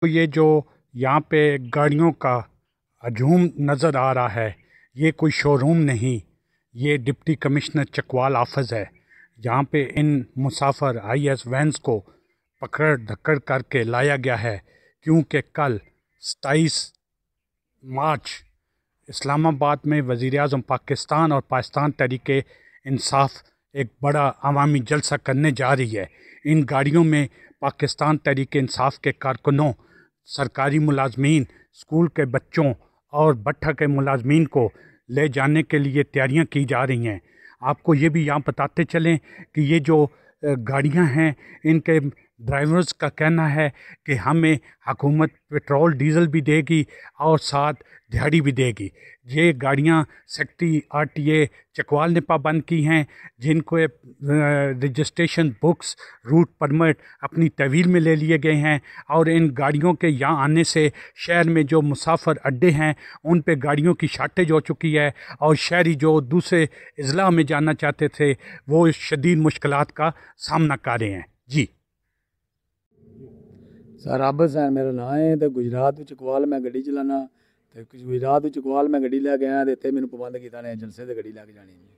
तो ये जो यहाँ पे गाड़ियों का हजूम नज़र आ रहा है ये कोई शोरूम नहीं ये डिप्टी कमिश्नर चकवाल आफज है जहाँ पे इन मुसाफर आई एस वैन्स को पकड़ धक्कड़ करके लाया गया है क्योंकि कल सताईस मार्च इस्लामाबाद में वज़ी अजम पाकिस्तान और पाकिस्तान तरीक इंसाफ एक बड़ा आवामी जलसा करने जा रही है इन गाड़ियों में पाकिस्तान तरीक इंसाफ के कारकुनों सरकारी मुलाजमीन स्कूल के बच्चों और भट्ठा के मुलाजमीन को ले जाने के लिए तैयारियां की जा रही हैं आपको ये भी यहाँ बताते चलें कि ये जो गाड़ियां हैं इनके ड्राइवर्स का कहना है कि हमें हुकूमत पेट्रोल डीजल भी देगी और साथ दिहाड़ी भी देगी ये गाड़ियाँ सेक्टी आरटीए चकवाल ने पाबंद की हैं जिनको रजिस्ट्रेशन बुक्स रूट परमिट अपनी तवील में ले लिए गए हैं और इन गाड़ियों के यहाँ आने से शहर में जो मुसाफर अड्डे हैं उन पे गाड़ियों की शार्टेज हो चुकी है और शहरी जो दूसरे अजला में जाना चाहते थे वो शदीद मुश्किल का सामना कर रहे हैं जी ਸਰ ਰੱਬ ਹਸੈਨ ਮੇਰਾ ਨਾਮ ਹੈ ਤੇ ਗੁਜਰਾਤ ਵਿੱਚ ਕੁਵਾਲ ਮੈਂ ਗੱਡੀ ਚਲਾਣਾ ਤੇ ਗੁਜਰਾਤ ਵਿੱਚ ਕੁਵਾਲ ਮੈਂ ਗੱਡੀ ਲੈ ਕੇ ਆਇਆ ਤੇ ਇੱਥੇ ਮੈਨੂੰ ਪਾਬੰਦ ਕੀਤਾ ਨੇ ਏਜੰਸੀ ਤੇ ਗੱਡੀ ਲੈ ਕੇ ਜਾਣੀ